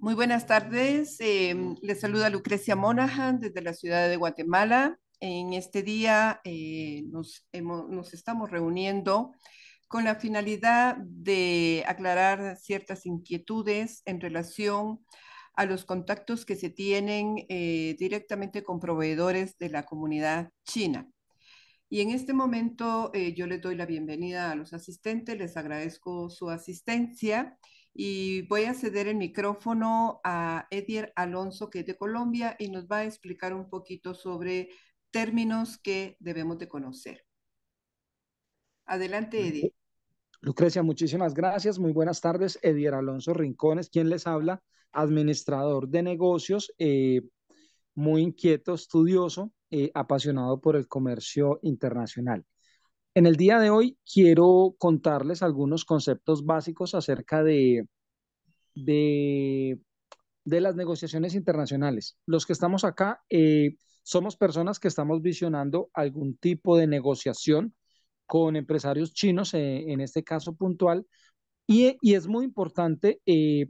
Muy buenas tardes. Em, les saluda Lucrecia Monahan desde la ciudad de Guatemala. En este día eh, nos, estamos reuniendo con la finalidad de aclarar ciertas inquietudes en relación a los contactos que se tienen eh, directamente con proveedores de la comunidad china. Y en este momento eh, yo les doy la bienvenida a los asistentes, les agradezco su asistencia y voy a ceder el micrófono a Edier Alonso, que es de Colombia, y nos va a explicar un poquito sobre términos que debemos de conocer. Adelante, Edier. Lucrecia, muchísimas gracias. Muy buenas tardes. Edier Alonso Rincones, quien les habla, administrador de negocios, eh, muy inquieto, estudioso, eh, apasionado por el comercio internacional. En el día de hoy quiero contarles algunos conceptos básicos acerca de, de, las negociaciones internacionales. Los que estamos acá eh, somos personas que estamos visionando algún tipo de negociación con empresarios chinos, eh, en este caso puntual, y, es muy importante eh,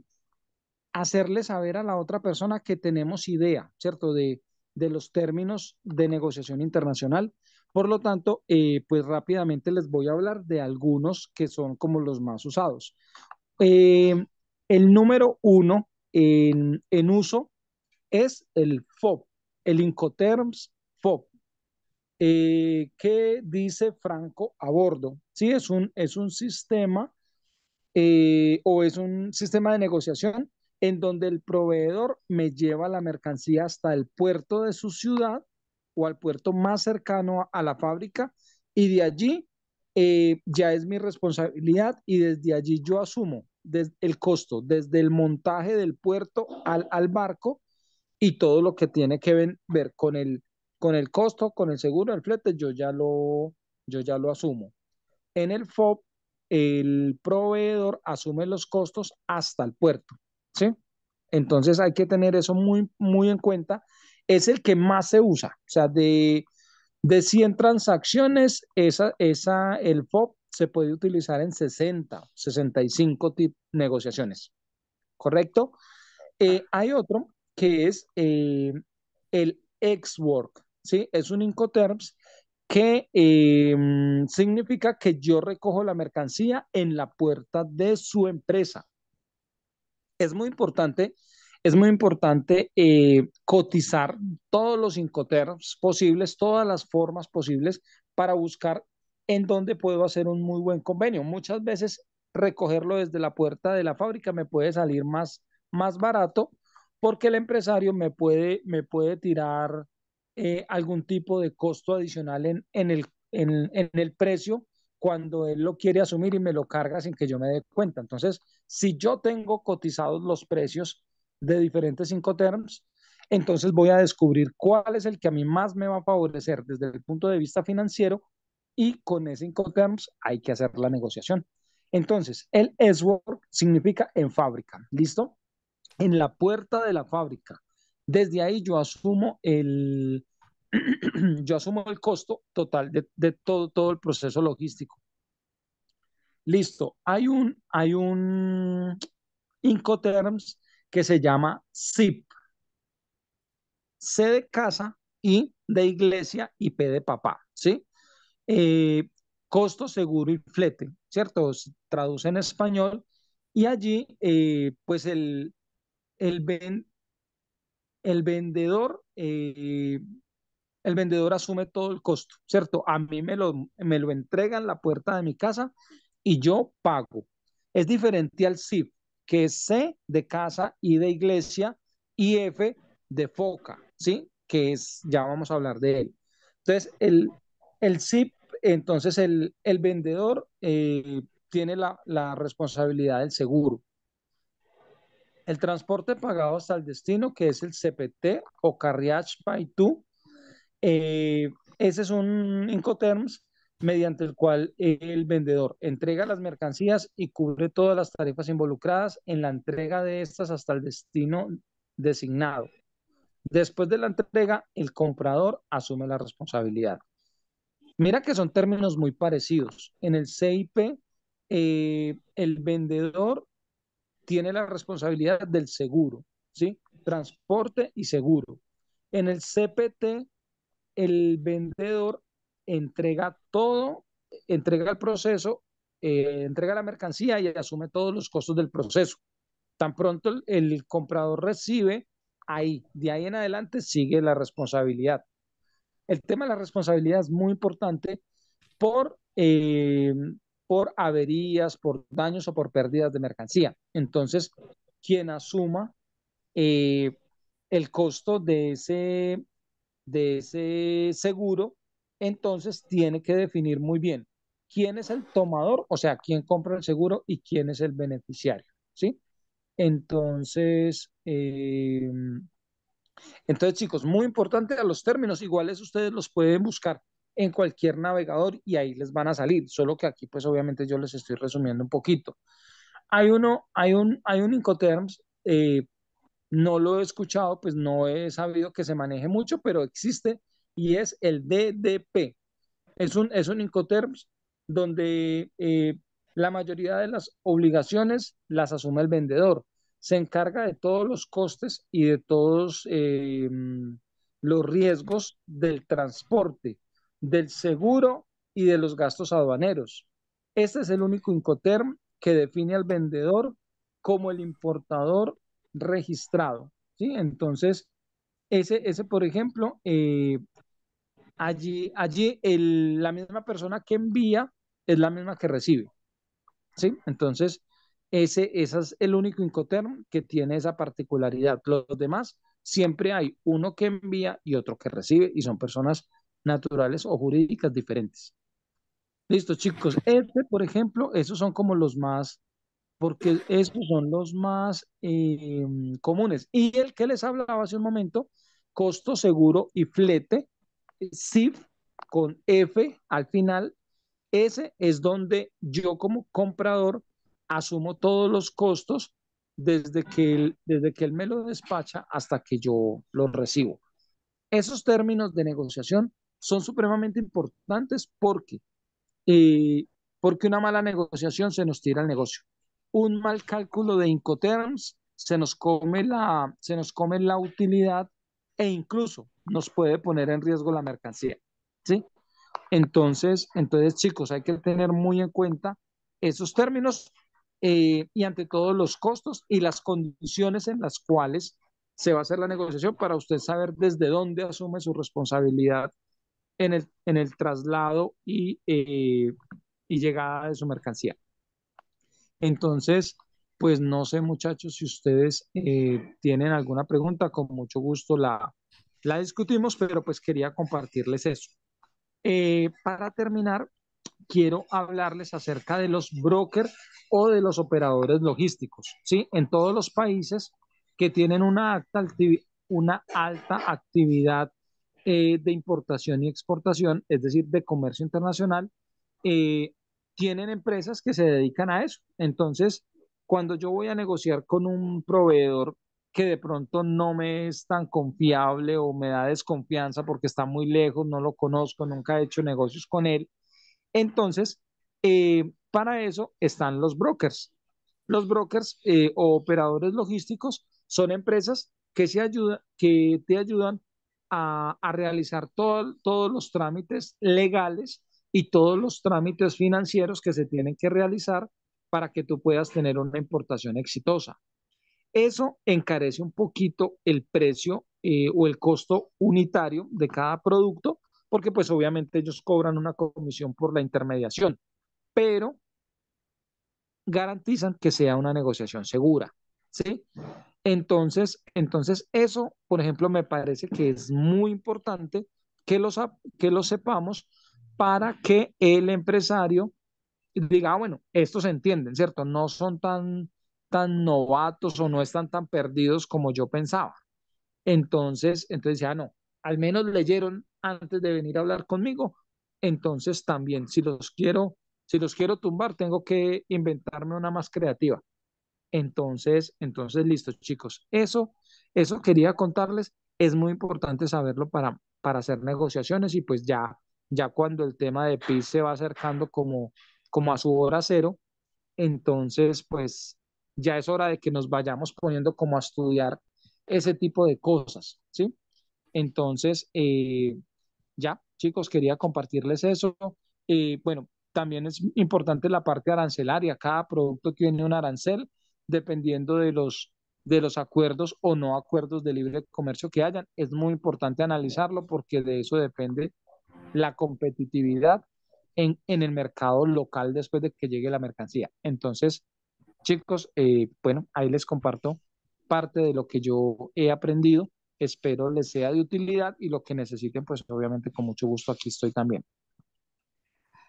hacerle saber a la otra persona que tenemos idea, ¿cierto?, de, de los términos de negociación internacional, por lo tanto, eh, pues rápidamente les voy a hablar de algunos que son como los más usados. Eh, el número uno en, uso es el FOB, el Incoterms FOB, eh, qué dice Franco a bordo. Sí, es un, es un sistema o es un sistema de negociación en donde el proveedor me lleva la mercancía hasta el puerto de su ciudad al puerto más cercano a la fábrica y de allí eh, ya es mi responsabilidad y desde allí yo asumo el costo, desde el montaje del puerto al, barco y todo lo que tiene que ver, con, el, con el costo, con el seguro, el flete, yo ya lo, yo ya lo asumo. En el FOB, el proveedor asume los costos hasta el puerto, ¿sí? Entonces hay que tener eso muy, muy en cuenta es el que más se usa. O sea, de, 100 transacciones, esa, esa, el FOB se puede utilizar en 60, 65 negociaciones. ¿Correcto? Eh, hay otro que es eh, el ex work ¿sí? Es un Incoterms que em, significa que yo recojo la mercancía en la puerta de su empresa. Es muy importante es muy importante eh, cotizar todos los incoterms posibles, todas las formas posibles para buscar en dónde puedo hacer un muy buen convenio. Muchas veces recogerlo desde la puerta de la fábrica me puede salir más, más barato porque el empresario me puede, me puede tirar eh, algún tipo de costo adicional en, en, el, en, en el precio cuando él lo quiere asumir y me lo carga sin que yo me dé cuenta. Entonces, si yo tengo cotizados los precios, de diferentes Incoterms, entonces voy a descubrir cuál es el que a mí más me va a favorecer desde el punto de vista financiero y con ese Incoterms hay que hacer la negociación. Entonces, el S-Work significa en fábrica, ¿listo? En la puerta de la fábrica. Desde ahí yo asumo el, yo asumo el costo total de, todo, todo el proceso logístico. Listo, hay un, hay un Incoterms que se llama SIP. C de casa, y de iglesia y P de papá, ¿sí? Eh, costo seguro y flete, ¿cierto? traduce en español y allí, eh, pues el, ven, el vendedor, eh, el vendedor asume todo el costo, ¿cierto? A mí me lo, me lo entregan en la puerta de mi casa y yo pago. Es diferente al SIP que es C de casa y de iglesia y F de foca, ¿sí? Que es, ya vamos a hablar de él. Entonces, el, el SIP, entonces el, el vendedor eh, tiene la, la responsabilidad del seguro. El transporte pagado hasta el destino, que es el CPT o Carriage by Two, eh, ese es un Incoterms mediante el cual el vendedor entrega las mercancías y cubre todas las tarifas involucradas en la entrega de estas hasta el destino designado. Después de la entrega, el comprador asume la responsabilidad. Mira que son términos muy parecidos. En el CIP, eh, el vendedor tiene la responsabilidad del seguro, ¿sí? Transporte y seguro. En el CPT, el vendedor entrega todo, entrega el proceso, eh, entrega la mercancía y asume todos los costos del proceso. Tan pronto el, comprador recibe, ahí, de ahí en adelante sigue la responsabilidad. El tema de la responsabilidad es muy importante por, eh, por averías, por daños o por pérdidas de mercancía. Entonces, quien asuma eh, el costo de ese, de ese seguro entonces tiene que definir muy bien quién es el tomador, o sea, quién compra el seguro y quién es el beneficiario, ¿sí? Entonces, em, entonces chicos, muy importante a los términos, iguales ustedes los pueden buscar en cualquier navegador y ahí les van a salir, solo que aquí pues obviamente yo les estoy resumiendo un poquito. Hay uno, hay un, hay un Incoterms, eh, no lo he escuchado, pues no he sabido que se maneje mucho, pero existe y es el DDP. Es un, es un Incoterms donde eh, la mayoría de las obligaciones las asume el vendedor. Se encarga de todos los costes y de todos eh, los riesgos del transporte, del seguro y de los gastos aduaneros. Este es el único Incoterm que define al vendedor como el importador registrado. ¿sí? Entonces, ese, ese, por ejemplo, eh, allí, allí la misma persona que envía es la misma que recibe. ¿sí? Entonces, ese, es el único Incoterm que tiene esa particularidad. Los, demás, siempre hay uno que envía y otro que recibe y son personas naturales o jurídicas diferentes. Listo, chicos. Este, por ejemplo, esos son como los más, porque estos son los más em, comunes. Y el que les hablaba hace un momento, costo seguro y flete, SIF con F al final, ese es donde yo como comprador asumo todos los costos desde que él, desde que me lo despacha hasta que yo lo recibo. Esos términos de negociación son supremamente importantes porque, eh, porque una mala negociación se nos tira el negocio. Un mal cálculo de Incoterms se nos come la, se nos come la utilidad e incluso nos puede poner en riesgo la mercancía, ¿sí? Entonces, entonces chicos, hay que tener muy en cuenta esos términos eh, y ante todo los costos y las condiciones en las cuales se va a hacer la negociación para usted saber desde dónde asume su responsabilidad en el, en el traslado y, eh, y llegada de su mercancía. Entonces, pues no sé muchachos si ustedes eh, tienen alguna pregunta, con mucho gusto la, la discutimos, pero pues quería compartirles eso. Eh, para terminar, quiero hablarles acerca de los brokers o de los operadores logísticos, ¿sí? En todos los países que tienen una alta, una alta actividad eh, de importación y exportación, es decir, de comercio internacional, eh, tienen empresas que se dedican a eso. Entonces, cuando yo voy a negociar con un proveedor que de pronto no me es tan confiable o me da desconfianza porque está muy lejos, no lo conozco, nunca he hecho negocios con él. Entonces, eh, para eso están los brokers. Los brokers eh, o operadores logísticos son empresas que, te ayudan a, realizar todos los trámites legales y todos los trámites financieros que se tienen que realizar para que tú puedas tener una importación exitosa. Eso encarece un poquito el precio eh, o el costo unitario de cada producto, porque pues obviamente ellos cobran una comisión por la intermediación, pero garantizan que sea una negociación segura, ¿sí? Entonces, entonces eso, por ejemplo, me parece que es muy importante que lo, que sepamos para que el empresario diga, ah, bueno, estos se entienden, ¿cierto? No son tan tan novatos o no están tan perdidos como yo pensaba. Entonces, entonces ya ah, no, al menos leyeron antes de venir a hablar conmigo. Entonces también, si los quiero, si los quiero tumbar, tengo que inventarme una más creativa. Entonces, entonces listos chicos. Eso, eso quería contarles. Es muy importante saberlo para, para hacer negociaciones y pues ya, ya cuando el tema de PIS se va acercando como, como a su hora cero, entonces pues ya es hora de que nos vayamos poniendo como a estudiar ese tipo de cosas, ¿sí? Entonces, eh, ya, chicos, quería compartirles eso. Eh, bueno, también es importante la parte arancelaria. Cada producto tiene un arancel dependiendo de los, de los acuerdos o no acuerdos de libre comercio que hayan. Es muy importante analizarlo porque de eso depende la competitividad en, en el mercado local después de que llegue la mercancía. Entonces, Chicos, eh, bueno, ahí les comparto parte de lo que yo he aprendido. Espero les sea de utilidad y lo que necesiten, pues obviamente con mucho gusto aquí estoy también.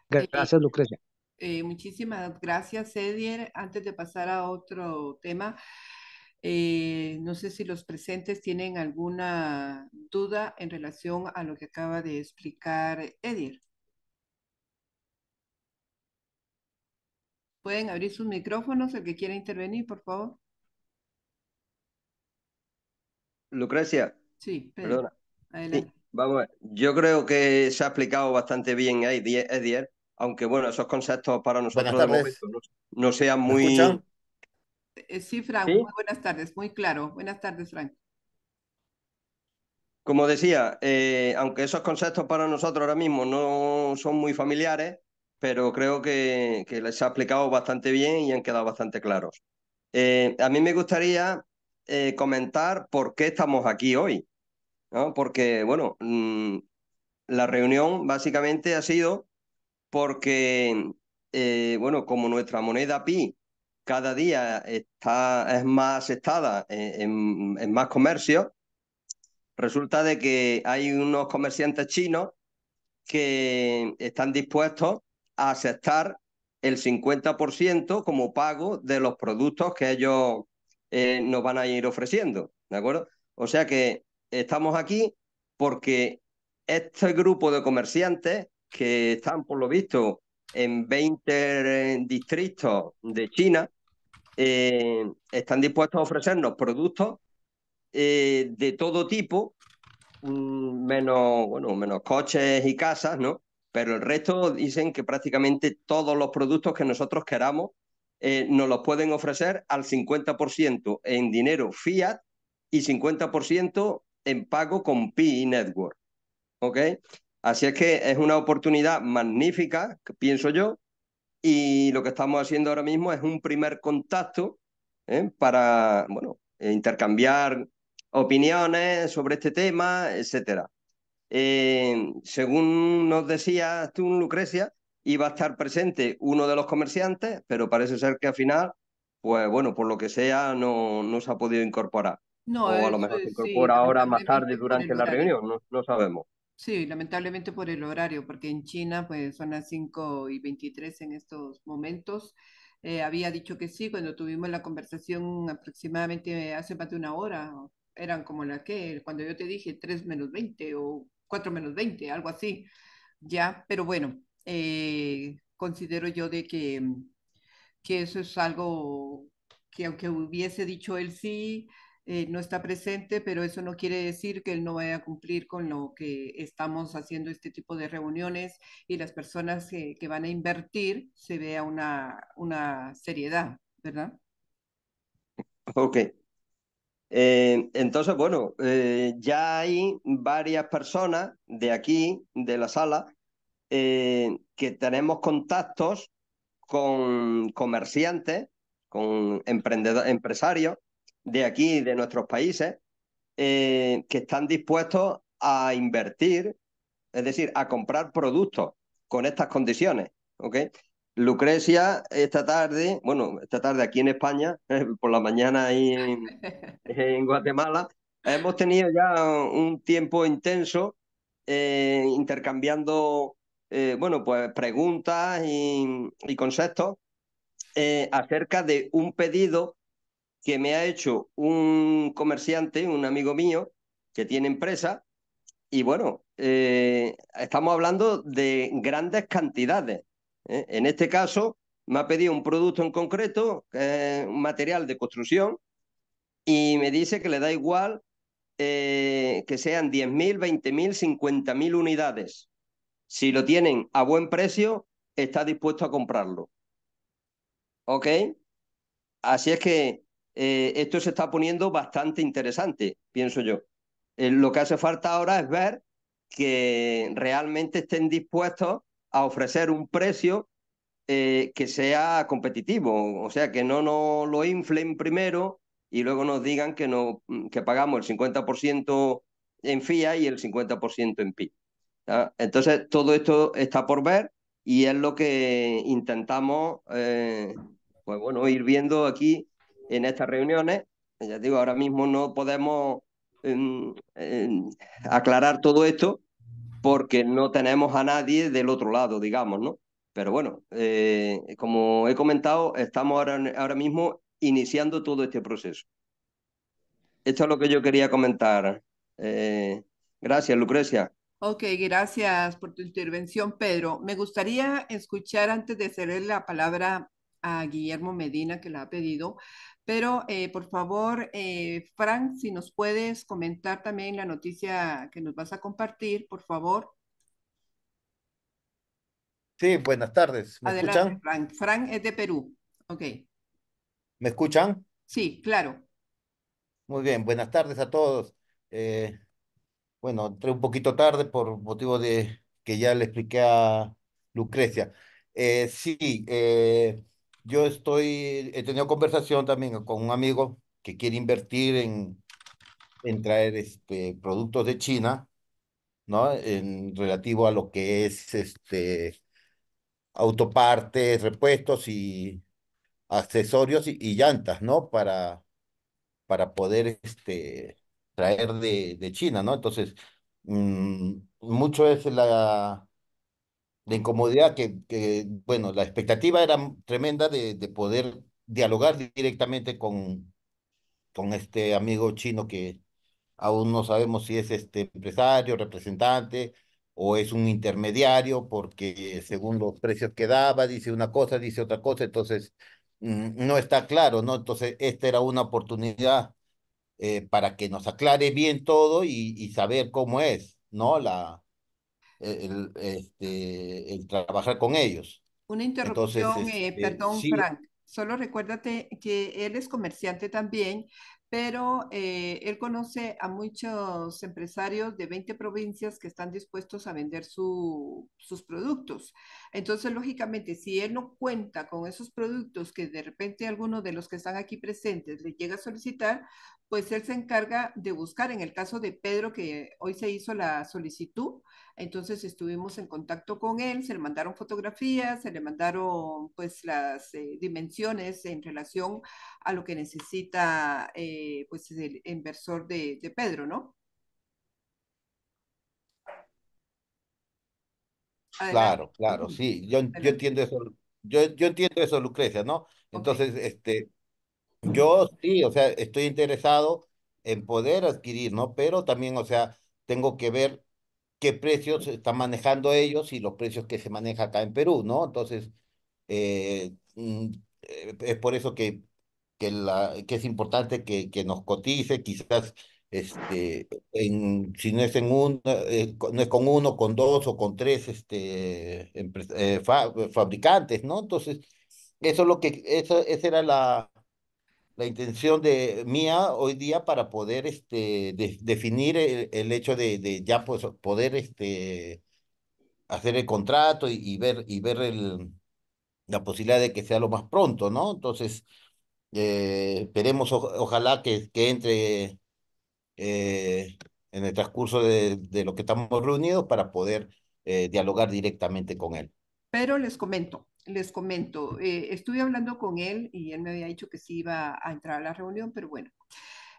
Gracias, Lucrecia. Eh, muchísimas gracias, Edier. Antes de pasar a otro tema, eh, no sé si los presentes tienen alguna duda en relación a lo que acaba de explicar Edier. Pueden abrir sus micrófonos, el que quiera intervenir, por favor. Lucrecia. Sí, perdona. Adelante. vamos Yo creo que se ha explicado bastante bien ahí, ¿eh? Edier, aunque bueno, esos conceptos para nosotros no, sean muy. Eh, sí, Frank, buenas tardes, muy claro. Buenas tardes, Frank. Como decía, eh, aunque esos conceptos para nosotros ahora mismo no son muy familiares, pero creo que, les ha explicado bastante bien y han quedado bastante claros. Eh, a mí me gustaría eh, comentar por qué estamos aquí hoy, ¿no? porque, bueno, mm, la reunión básicamente ha sido porque, eh, bueno, como nuestra moneda pi cada día está, es más aceptada en, en más comercio, resulta de que hay unos comerciantes chinos que están dispuestos aceptar el 50% como pago de los productos que ellos eh, nos van a ir ofreciendo, ¿de acuerdo? O sea que estamos aquí porque este grupo de comerciantes que están, por lo visto, en 20 distritos de China, eh, están dispuestos a ofrecernos productos eh, de todo tipo, mm, menos, bueno, menos coches y casas, ¿no? pero el resto dicen que prácticamente todos los productos que nosotros queramos eh, nos los pueden ofrecer al 50% en dinero fiat y 50% en pago con PI Network. ¿Ok? Así es que es una oportunidad magnífica, pienso yo, y lo que estamos haciendo ahora mismo es un primer contacto ¿eh? para, bueno, intercambiar opiniones sobre este tema, etcétera. Eh, según nos decías tú, Lucrecia, iba a estar presente uno de los comerciantes, pero parece ser que al final, pues bueno, por lo que sea, no, no se ha podido incorporar. No, o a eh, lo mejor se incorpora ahora más tarde durante la reunión, no, no, sabemos. Sí, lamentablemente por el horario, porque en China pues son las 5 y 23 en estos momentos. Eh, había dicho que sí cuando tuvimos la conversación aproximadamente hace más de una hora. Eran como las que, cuando yo te dije 3 menos 20 o 4 menos 20, algo así, ¿ya? Pero bueno, eh, considero yo de que, que eso es algo que aunque hubiese dicho él sí, eh, no está presente, pero eso no quiere decir que él no vaya a cumplir con lo que estamos haciendo este tipo de reuniones y las personas que, que van a invertir se vea una, una seriedad, ¿verdad? Ok, eh, entonces, bueno, eh, ya hay varias personas de aquí, de la sala, eh, que tenemos contactos con comerciantes, con empresarios de aquí, de nuestros países, que están dispuestos a invertir, es decir, a comprar productos con estas condiciones. ¿ok?, Lucrecia, esta tarde, bueno, esta tarde aquí en España, eh, por la mañana ahí eh, en, Guatemala, hemos tenido ya un tiempo intenso eh, intercambiando, bueno, pues preguntas y, conceptos acerca de un pedido que me ha hecho un comerciante, un amigo mío, que tiene empresa, y bueno, estamos hablando de grandes cantidades ¿eh? En este caso, me ha pedido un producto en concreto, un material de construcción, y me dice que le da igual eh, que sean 10.000, 20.000, 50.000 unidades. Si lo tienen a buen precio, está dispuesto a comprarlo. ¿Ok? Así es que eh, esto se está poniendo bastante interesante, pienso yo. lo que hace falta ahora es ver que realmente estén dispuestos a ofrecer un precio eh, que sea competitivo, o sea, que no nos lo inflen primero y luego nos digan que, no, mm, que pagamos el 50% en FIA y el 50% en PIB. ¿Ah? Entonces, todo esto está por ver y es lo que intentamos eh, pues bueno, ir viendo aquí en estas reuniones. Ya digo, ahora mismo no podemos mm, eh, aclarar todo esto, porque no tenemos a nadie del otro lado, digamos, ¿no? Pero bueno, eh, como he comentado, estamos ahora, mismo iniciando todo este proceso. Esto es lo que yo quería comentar. Eh, gracias, Lucrecia. Ok, gracias por tu intervención, Pedro. Me gustaría escuchar antes de ceder la palabra a Guillermo Medina, que la ha pedido, pero eh, por favor, eh, Frank, si nos puedes comentar también la noticia que nos vas a compartir, por favor. Sí, buenas tardes. ¿Me Adelante, escuchan? Frank. Frank es de Perú. Ok. ¿Me escuchan? Sí, claro. Muy bien, buenas tardes a todos. Eh, bueno, entré un poquito tarde por motivo de que ya le expliqué a Lucrecia. sí, eh, yo estoy, he tenido conversación también con un amigo que quiere invertir en, en traer este, productos de China, ¿no? En relativo a lo que es este, autopartes, repuestos y accesorios y, llantas, ¿no? Para, para poder este, traer de, China, ¿no? Entonces, mm, mucho es la, de incomodidad que, que, bueno, la expectativa era tremenda de, poder dialogar directamente con, con este amigo chino que aún no sabemos si es este empresario, representante o es un intermediario, porque según los precios que daba, dice una cosa, dice otra cosa, entonces mm, no está claro, ¿no? Entonces, esta era una oportunidad eh, para que nos aclare bien todo y, y saber cómo es, ¿no? La, este, el, trabajar con ellos. Una interrupción, eh, este, perdón, Frank. Solo recuérdate que él es comerciante también, pero eh, él conoce a muchos empresarios de 20 provincias que están dispuestos a vender sus productos. Entonces, lógicamente, si él no cuenta con esos productos que de repente alguno de los que están aquí presentes le llega a solicitar, pues él se encarga de buscar, en el caso de Pedro, que hoy se hizo la solicitud, entonces estuvimos en contacto con él, se le mandaron fotografías, se le mandaron pues las eh, dimensiones en relación a lo que necesita eh, pues el inversor de, Pedro, ¿no? Claro, claro, sí, yo, yo entiendo eso, yo, yo entiendo eso, Lucrecia, ¿no? Entonces, este, yo sí, o sea, estoy interesado en poder adquirir, ¿no? Pero también, o sea, tengo que ver qué precios están manejando ellos y los precios que se maneja acá en Perú, ¿no? Entonces, eh, mm, eh, es por eso que, que, la, que es importante que, que nos cotice, quizás este, en, si no es en un, eh, con uno, con dos o con tres este, fabricantes, ¿no? Entonces, eso es lo que, eso, esa era la, la intención de mía hoy día para poder este, definir el, hecho de, ya pues, poder este, hacer el contrato y, ver, y ver el, la posibilidad de que sea lo más pronto, ¿no? Entonces, eh, esperemos, ojalá que, que entre eh, en el transcurso de, de, lo que estamos reunidos para poder eh, dialogar directamente con él. Pero les comento, les comento, eh, estuve hablando con él y él me había dicho que sí iba a entrar a la reunión, pero bueno.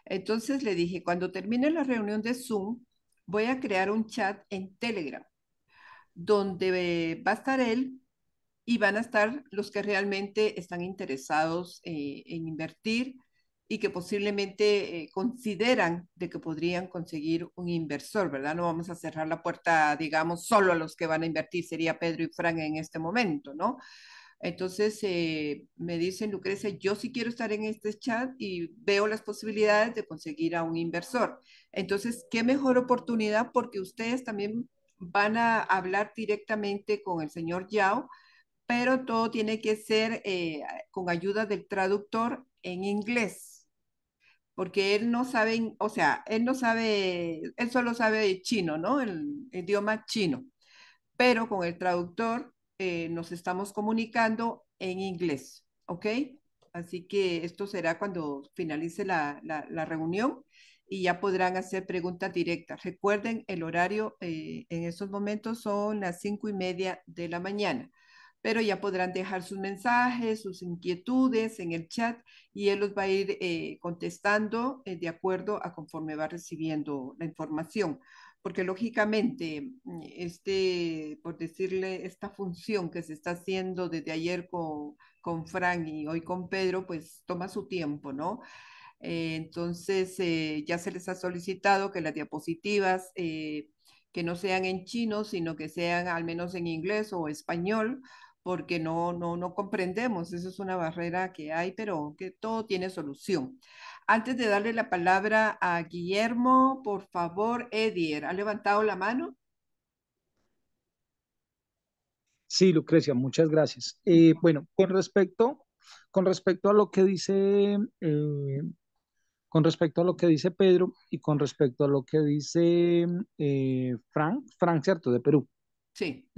Entonces le dije, cuando termine la reunión de Zoom, voy a crear un chat en Telegram, donde va a estar él y van a estar los que realmente están interesados eh, en invertir y que posiblemente eh, consideran de que podrían conseguir un inversor, ¿verdad? No vamos a cerrar la puerta, digamos, solo a los que van a invertir, sería Pedro y Frank en este momento, ¿no? Entonces eh, me dicen, Lucrecia, yo sí quiero estar en este chat y veo las posibilidades de conseguir a un inversor. Entonces, qué mejor oportunidad porque ustedes también van a hablar directamente con el señor Yao, pero todo tiene que ser eh, con ayuda del traductor en inglés porque él no sabe, o sea, él no sabe, él solo sabe chino, ¿no? El, idioma chino. Pero con el traductor eh, nos estamos comunicando en inglés, ¿ok? Así que esto será cuando finalice la, reunión y ya podrán hacer preguntas directas. Recuerden, el horario eh, en estos momentos son las cinco y media de la mañana pero ya podrán dejar sus mensajes, sus inquietudes en el chat y él los va a ir eh, contestando eh, de acuerdo a conforme va recibiendo la información. Porque lógicamente, este, por decirle, esta función que se está haciendo desde ayer con, con Frank y hoy con Pedro, pues toma su tiempo, ¿no? Eh, entonces, ya se les ha solicitado que las diapositivas que no sean en chino, sino que sean al menos en inglés o español, porque no, no, no comprendemos. Esa es una barrera que hay, pero que todo tiene solución. Antes de darle la palabra a Guillermo, por favor, Edier, ¿ha levantado la mano? Sí, Lucrecia, muchas gracias. Eh, bueno, con respecto, con respecto a lo que dice, eh, con respecto a lo que dice Pedro y con respecto a lo que dice eh, Frank, Frank, ¿cierto? De Perú. Sí.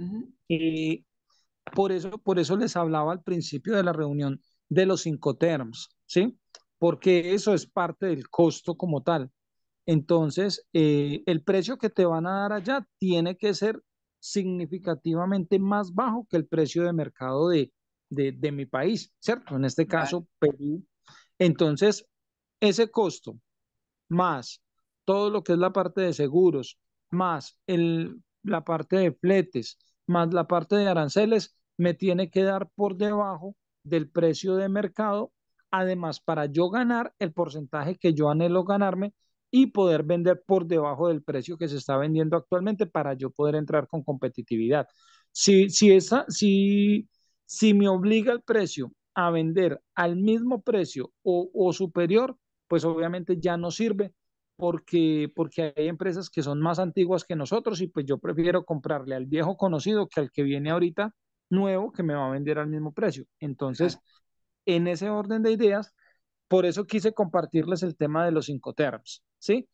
Por eso, por eso les hablaba al principio de la reunión de los incoterms, ¿sí? Porque eso es parte del costo como tal. Entonces, eh, el precio que te van a dar allá tiene que ser significativamente más bajo que el precio de mercado de, de, mi país, ¿cierto? En este caso, Perú. Entonces, ese costo más todo lo que es la parte de seguros, más el, la parte de fletes, más la parte de aranceles, me tiene que dar por debajo del precio de mercado, además para yo ganar el porcentaje que yo anhelo ganarme y poder vender por debajo del precio que se está vendiendo actualmente para yo poder entrar con competitividad. Si, si, esa, si me obliga el precio a vender al mismo precio o, o superior, pues obviamente ya no sirve porque, porque hay empresas que son más antiguas que nosotros y pues yo prefiero comprarle al viejo conocido que al que viene ahorita nuevo que me va a vender al mismo precio. Entonces, en ese orden de ideas, por eso quise compartirles el tema de los terms, ¿sí?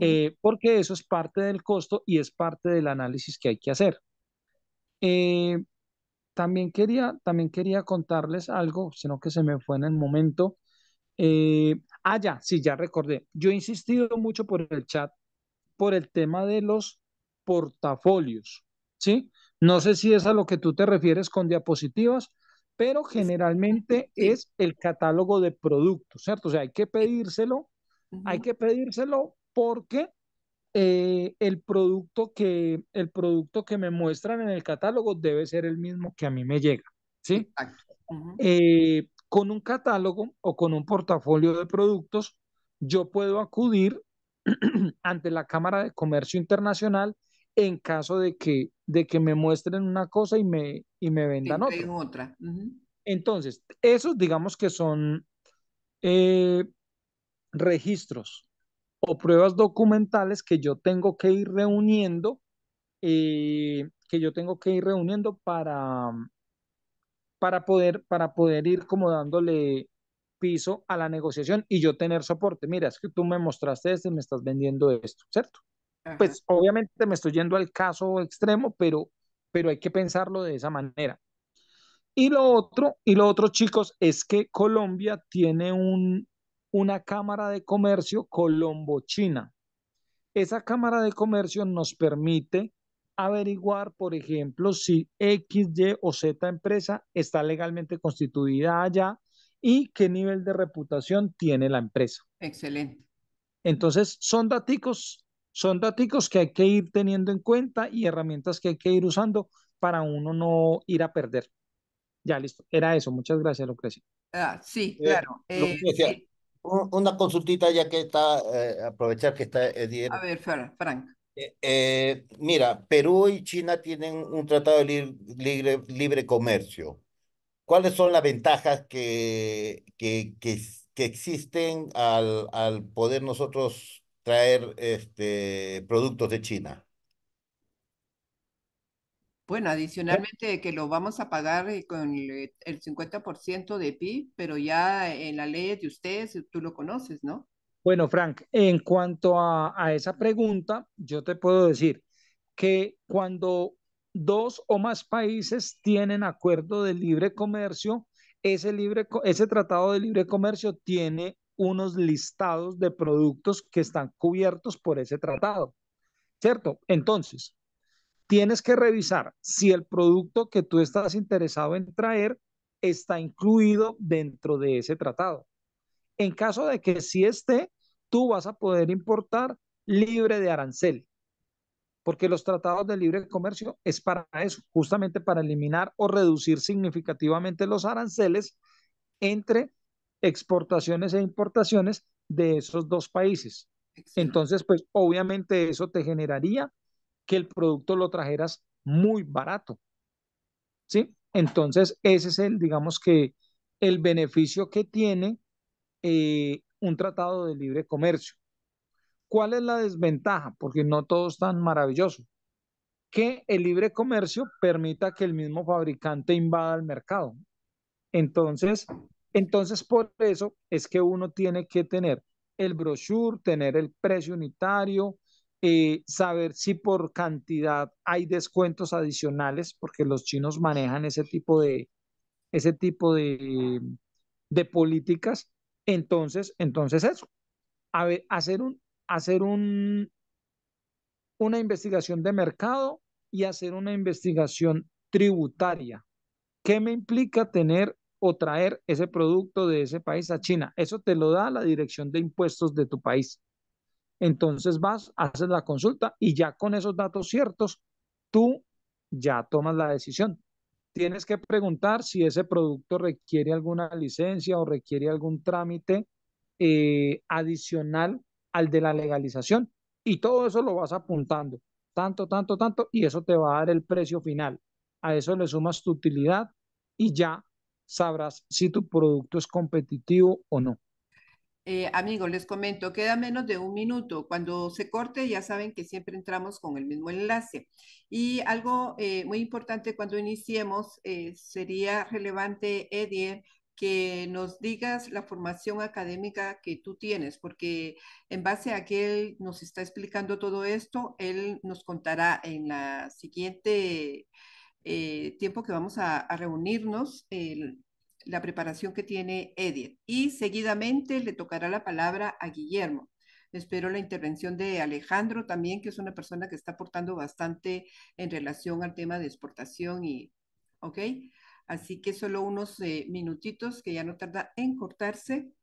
Eh, porque eso es parte del costo y es parte del análisis que hay que hacer. Eh, también, quería, también quería contarles algo, sino que se me fue en el momento. Eh, ah, ya, sí, ya recordé. Yo he insistido mucho por el chat por el tema de los portafolios, ¿sí? No sé si es a lo que tú te refieres con diapositivas, pero generalmente es el catálogo de productos, ¿cierto? O sea, hay que pedírselo, hay que pedírselo porque eh, el, producto que, el producto que me muestran en el catálogo debe ser el mismo que a mí me llega, ¿sí? Con un catálogo o con un portafolio de productos, yo puedo acudir ante la Cámara de Comercio Internacional en caso de que, de que me muestren una cosa y me, y me vendan otra. Entonces, esos digamos que son eh, registros o pruebas documentales que yo tengo que ir reuniendo, eh, que yo tengo que ir reuniendo para, para poder, para poder ir como dándole piso a la negociación y yo tener soporte. Mira, es que tú me mostraste esto y me estás vendiendo esto, ¿cierto? Pues obviamente me estoy yendo al caso extremo, pero, pero hay que pensarlo de esa manera. Y lo otro, y lo otro, chicos, es que Colombia tiene una Cámara de Comercio Colombo-China. Esa Cámara de Comercio nos permite averiguar, por ejemplo, si X, Y o Z empresa está legalmente constituida allá y qué nivel de reputación tiene la empresa. Excelente. Entonces, son daticos, son daticos que hay que ir teniendo en cuenta y herramientas que hay que ir usando para uno no ir a perder. Ya, listo. Era eso. Muchas gracias, Lucrecia. Ah, sí, eh, claro. Eh, una consultita ya que está, eh, aprovechar que está Edier. A ver, Frank. Eh, mira, Perú y China tienen un tratado de libre, comercio. ¿Cuáles son las ventajas que, que, que, que existen al, al, poder nosotros traer este, productos de China? Bueno, adicionalmente que lo vamos a pagar eh, con el 50% de PIB, pero ya en la ley de ustedes tú lo conoces, ¿no? Bueno, Frank, en cuanto a, esa pregunta, yo te puedo decir que cuando dos o más países tienen acuerdo de libre comercio, ese, libre, ese tratado de libre comercio tiene unos listados de productos que están cubiertos por ese tratado, ¿cierto? Entonces, tienes que revisar si el producto que tú estás interesado en traer está incluido dentro de ese tratado. En caso de que sí esté, tú vas a poder importar libre de arancel, porque los tratados de libre comercio es para eso, justamente para eliminar o reducir significativamente los aranceles entre exportaciones e importaciones de esos dos países. Entonces, pues obviamente eso te generaría que el producto lo trajeras muy barato. ¿Sí? Entonces, ese es el, digamos que, el beneficio que tiene eh, un tratado de libre comercio. ¿Cuál es la desventaja? Porque no todo es tan maravilloso. Que el libre comercio permita que el mismo fabricante invada el mercado. Entonces, entonces por eso es que uno tiene que tener el brochure, tener el precio unitario, eh, saber si por cantidad hay descuentos adicionales, porque los chinos manejan ese tipo de, ese tipo de políticas entonces, entonces eso, a hacer, un, hacer un, una investigación de mercado y hacer una investigación tributaria. ¿Qué me implica tener o traer ese producto de ese país a China? Eso te lo da la dirección de impuestos de tu país. Entonces vas, haces la consulta y ya con esos datos ciertos, tú ya tomas la decisión tienes que preguntar si ese producto requiere alguna licencia o requiere algún trámite eh, adicional al de la legalización. Y todo eso lo vas apuntando, tanto, tanto, tanto, y eso te va a dar el precio final. A eso le sumas tu utilidad y ya sabrás si tu producto es competitivo o no. Eh, amigo, amigos, les comento, queda menos de un minuto. Cuando se corte, ya saben que siempre entramos con el mismo enlace. Y algo eh, muy importante cuando iniciemos, eh, sería relevante, Eddie, que nos digas la formación académica que tú tienes, porque en base a que él nos está explicando todo esto, él nos contará en la siguiente tiempo que vamos a, a reunirnos, el, la preparación que tiene Edith. Y seguidamente le tocará la palabra a Guillermo. Espero la intervención de Alejandro también, que es una persona que está aportando bastante en relación al tema de exportación y, ¿ok? Así que solo unos eh, minutitos que ya no tarda en cortarse.